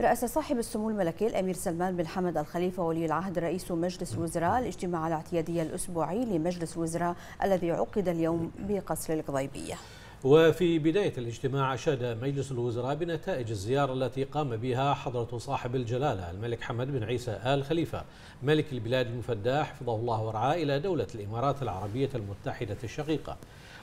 رأس صاحب السمو الملكي الأمير سلمان بن حمد الخليفة ولي العهد رئيس مجلس الوزراء الاجتماع الاعتيادي الأسبوعي لمجلس الوزراء الذي عقد اليوم بقصر القضيبية وفي بداية الاجتماع أشاد مجلس الوزراء بنتائج الزيارة التي قام بها حضرة صاحب الجلالة الملك حمد بن عيسى آل خليفة ملك البلاد المفدى حفظه الله ورعاه إلى دولة الإمارات العربية المتحدة الشقيقة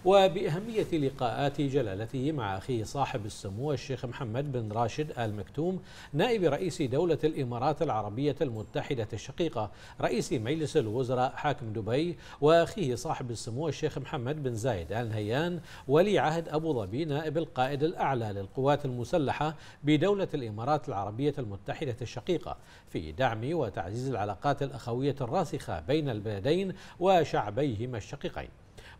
وبأهمية لقاءات جلالته مع أخيه صاحب السمو الشيخ محمد بن راشد آل مكتوم نائب رئيس دولة الإمارات العربية المتحدة الشقيقة رئيس مجلس الوزراء حاكم دبي وأخيه صاحب السمو الشيخ محمد بن زايد آل نهيان ولي عهد أبو ظبي نائب القائد الأعلى للقوات المسلحة بدولة الإمارات العربية المتحدة الشقيقة في دعم وتعزيز العلاقات الأخوية الراسخة بين البلدين وشعبيهما الشقيقين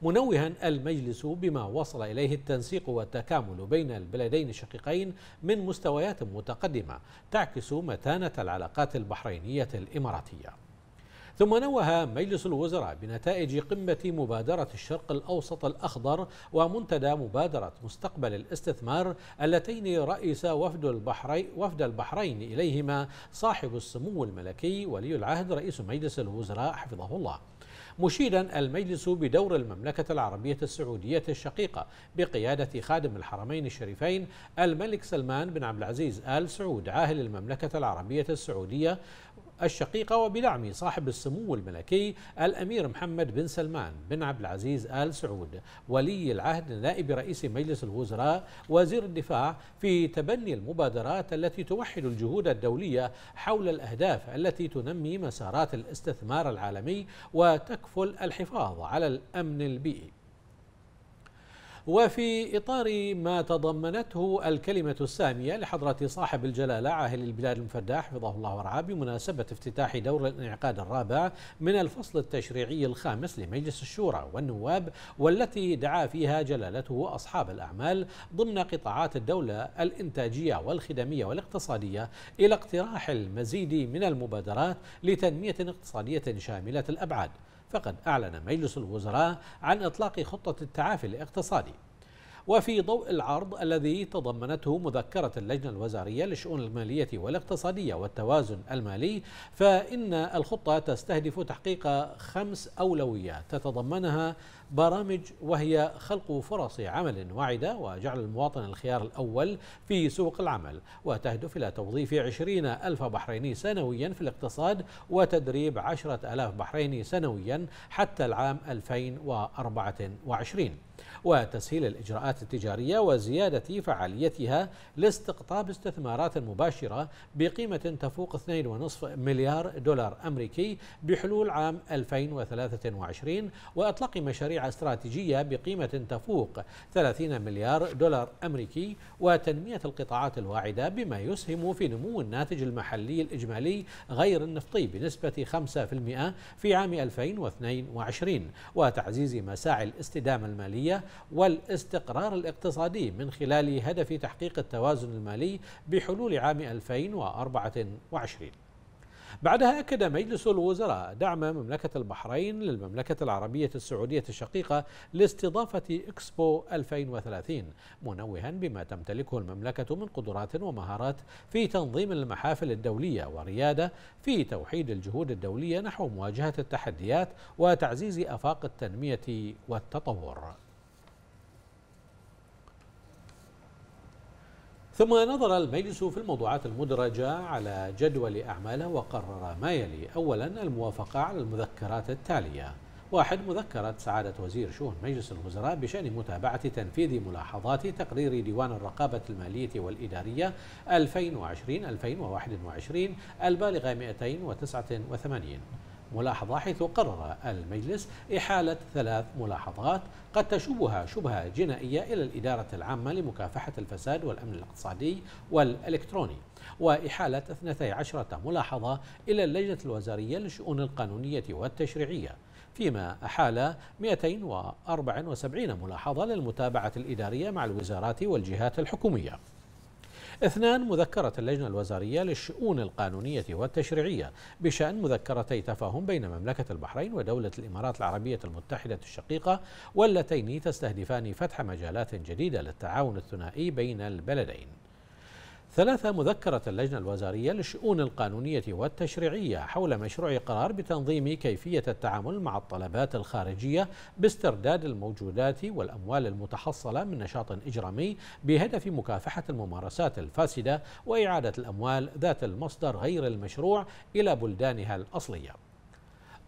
منوها المجلس بما وصل إليه التنسيق والتكامل بين البلدين الشقيقين من مستويات متقدمة تعكس متانة العلاقات البحرينية الإماراتية ثم نوه مجلس الوزراء بنتائج قمة مبادرة الشرق الأوسط الأخضر ومنتدى مبادرة مستقبل الاستثمار اللتين رئيس وفد البحرين, وفد البحرين إليهما صاحب السمو الملكي ولي العهد رئيس مجلس الوزراء حفظه الله مشيدا المجلس بدور المملكة العربية السعودية الشقيقة بقيادة خادم الحرمين الشريفين الملك سلمان بن عبد العزيز آل سعود عاهل المملكة العربية السعودية الشقيقة وبدعم صاحب السمو الملكي الأمير محمد بن سلمان بن عبد العزيز آل سعود ولي العهد نائب رئيس مجلس الوزراء وزير الدفاع في تبني المبادرات التي توحد الجهود الدولية حول الأهداف التي تنمي مسارات الاستثمار العالمي وتكفل الحفاظ على الأمن البيئي وفي إطار ما تضمنته الكلمة السامية لحضرة صاحب الجلالة عاهل البلاد المفدى حفظه الله ورعاه بمناسبة افتتاح دور الانعقاد الرابع من الفصل التشريعي الخامس لمجلس الشورى والنواب والتي دعا فيها جلالته أصحاب الأعمال ضمن قطاعات الدولة الإنتاجية والخدمية والاقتصادية إلى اقتراح المزيد من المبادرات لتنمية اقتصادية شاملة الأبعاد فقد أعلن مجلس الوزراء عن إطلاق خطة التعافي الاقتصادي وفي ضوء العرض الذي تضمنته مذكرة اللجنة الوزارية للشؤون المالية والاقتصادية والتوازن المالي فإن الخطة تستهدف تحقيق خمس أولويات تتضمنها برامج وهي خلق فرص عمل واعدة وجعل المواطن الخيار الأول في سوق العمل وتهدف إلى توظيف عشرين ألف بحريني سنويا في الاقتصاد وتدريب عشرة ألاف بحريني سنويا حتى العام 2024 وتسهيل الإجراءات التجارية وزيادة فعاليتها لاستقطاب استثمارات مباشرة بقيمة تفوق 2.5 مليار دولار أمريكي بحلول عام 2023 وإطلاق مشاريع استراتيجية بقيمة تفوق 30 مليار دولار أمريكي وتنمية القطاعات الواعدة بما يسهم في نمو الناتج المحلي الإجمالي غير النفطي بنسبة 5% في عام 2022 وتعزيز مساعي الاستدامة المالية المالية والاستقرار الاقتصادي من خلال هدف تحقيق التوازن المالي بحلول عام 2024 بعدها أكد مجلس الوزراء دعم مملكة البحرين للمملكة العربية السعودية الشقيقة لاستضافة إكسبو 2030 منوها بما تمتلكه المملكة من قدرات ومهارات في تنظيم المحافل الدولية وريادة في توحيد الجهود الدولية نحو مواجهة التحديات وتعزيز أفاق التنمية والتطور ثم نظر المجلس في الموضوعات المدرجة على جدول أعماله وقرر ما يلي أولا الموافقة على المذكرات التالية واحد مذكرة سعادة وزير شؤون مجلس الوزراء بشأن متابعة تنفيذ ملاحظات تقرير ديوان الرقابة المالية والإدارية 2020-2021 البالغة 289 ملاحظة حيث قرر المجلس إحالة ثلاث ملاحظات قد تشوبها شبهة جنائية إلى الإدارة العامة لمكافحة الفساد والأمن الاقتصادي والإلكتروني وإحالة 12 ملاحظة إلى اللجنة الوزارية للشؤون القانونية والتشريعية فيما أحال 274 ملاحظة للمتابعة الإدارية مع الوزارات والجهات الحكومية اثنان مذكرة اللجنة الوزارية للشؤون القانونية والتشريعية بشأن مذكرتي تفاهم بين مملكة البحرين ودولة الإمارات العربية المتحدة الشقيقة واللتين تستهدفان فتح مجالات جديدة للتعاون الثنائي بين البلدين ثلاثة مذكرة اللجنة الوزارية للشؤون القانونية والتشريعية حول مشروع قرار بتنظيم كيفية التعامل مع الطلبات الخارجية باسترداد الموجودات والأموال المتحصلة من نشاط إجرامي بهدف مكافحة الممارسات الفاسدة وإعادة الأموال ذات المصدر غير المشروع إلى بلدانها الأصلية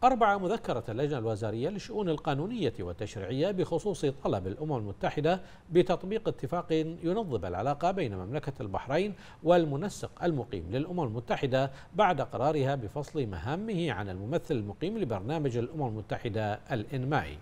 أربع مذكرة اللجنة الوزارية للشؤون القانونية والتشريعية بخصوص طلب الأمم المتحدة بتطبيق اتفاق ينظم العلاقة بين مملكة البحرين والمنسق المقيم للأمم المتحدة بعد قرارها بفصل مهامه عن الممثل المقيم لبرنامج الأمم المتحدة الإنمائي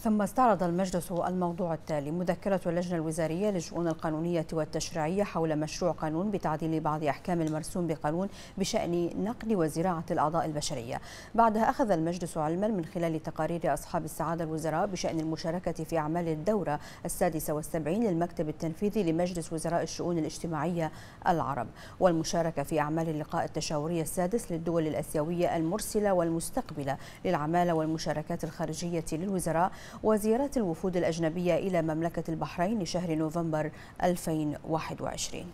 ثم استعرض المجلس الموضوع التالي مذكرة اللجنة الوزارية للشؤون القانونية والتشريعية حول مشروع قانون بتعديل بعض أحكام المرسوم بقانون بشأن نقل وزراعة الأعضاء البشرية بعدها أخذ المجلس علما من خلال تقارير أصحاب السعادة الوزراء بشأن المشاركة في أعمال الدورة السادسة والسبعين للمكتب التنفيذي لمجلس وزراء الشؤون الاجتماعية العرب والمشاركة في أعمال اللقاء التشاوري السادس للدول الأسيوية المرسلة والمستقبلة للعمالة والمشاركات الخارجية للوزراء وزيارات الوفود الأجنبية إلى مملكة البحرين لشهر نوفمبر 2021